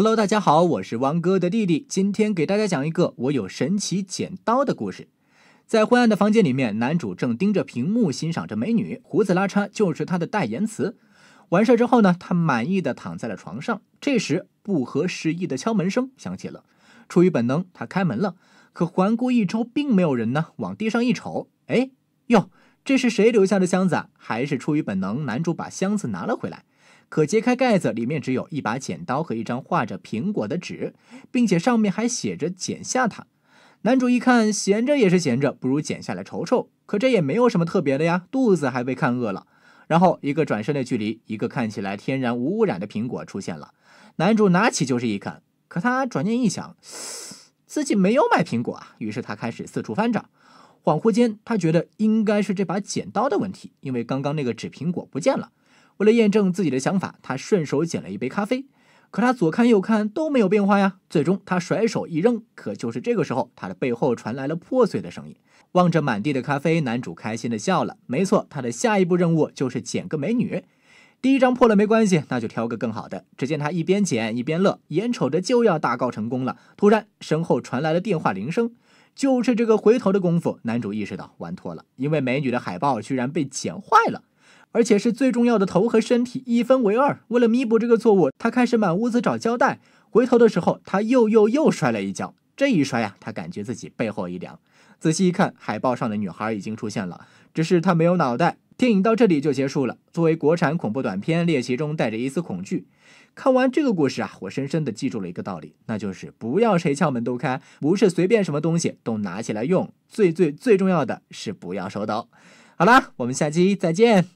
Hello，大家好，我是汪哥的弟弟，今天给大家讲一个我有神奇剪刀的故事。在昏暗的房间里面，男主正盯着屏幕欣赏着美女，胡子拉碴就是他的代言词。完事儿之后呢，他满意的躺在了床上。这时不合时宜的敲门声响起了，出于本能他开门了，可环顾一周并没有人呢，往地上一瞅，哎，哟。这是谁留下的箱子啊？还是出于本能，男主把箱子拿了回来，可揭开盖子，里面只有一把剪刀和一张画着苹果的纸，并且上面还写着“剪下它”。男主一看，闲着也是闲着，不如剪下来瞅瞅。可这也没有什么特别的呀，肚子还被看饿了。然后一个转身的距离，一个看起来天然无污染的苹果出现了。男主拿起就是一啃，可他转念一想，自己没有买苹果啊。于是他开始四处翻找。恍惚间，他觉得应该是这把剪刀的问题，因为刚刚那个纸苹果不见了。为了验证自己的想法，他顺手剪了一杯咖啡，可他左看右看都没有变化呀。最终，他甩手一扔，可就是这个时候，他的背后传来了破碎的声音。望着满地的咖啡，男主开心地笑了。没错，他的下一步任务就是剪个美女。第一张破了没关系，那就挑个更好的。只见他一边剪一边乐，眼瞅着就要大告成功了，突然身后传来了电话铃声。就是这个回头的功夫，男主意识到玩脱了，因为美女的海报居然被剪坏了，而且是最重要的头和身体一分为二。为了弥补这个错误，他开始满屋子找胶带。回头的时候，他又又又摔了一跤。这一摔呀，他感觉自己背后一凉，仔细一看，海报上的女孩已经出现了，只是她没有脑袋。电影到这里就结束了。作为国产恐怖短片，《猎奇》中带着一丝恐惧。看完这个故事啊，我深深的记住了一个道理，那就是不要谁敲门都开，不是随便什么东西都拿起来用，最最最重要的是不要手抖。好啦，我们下期再见。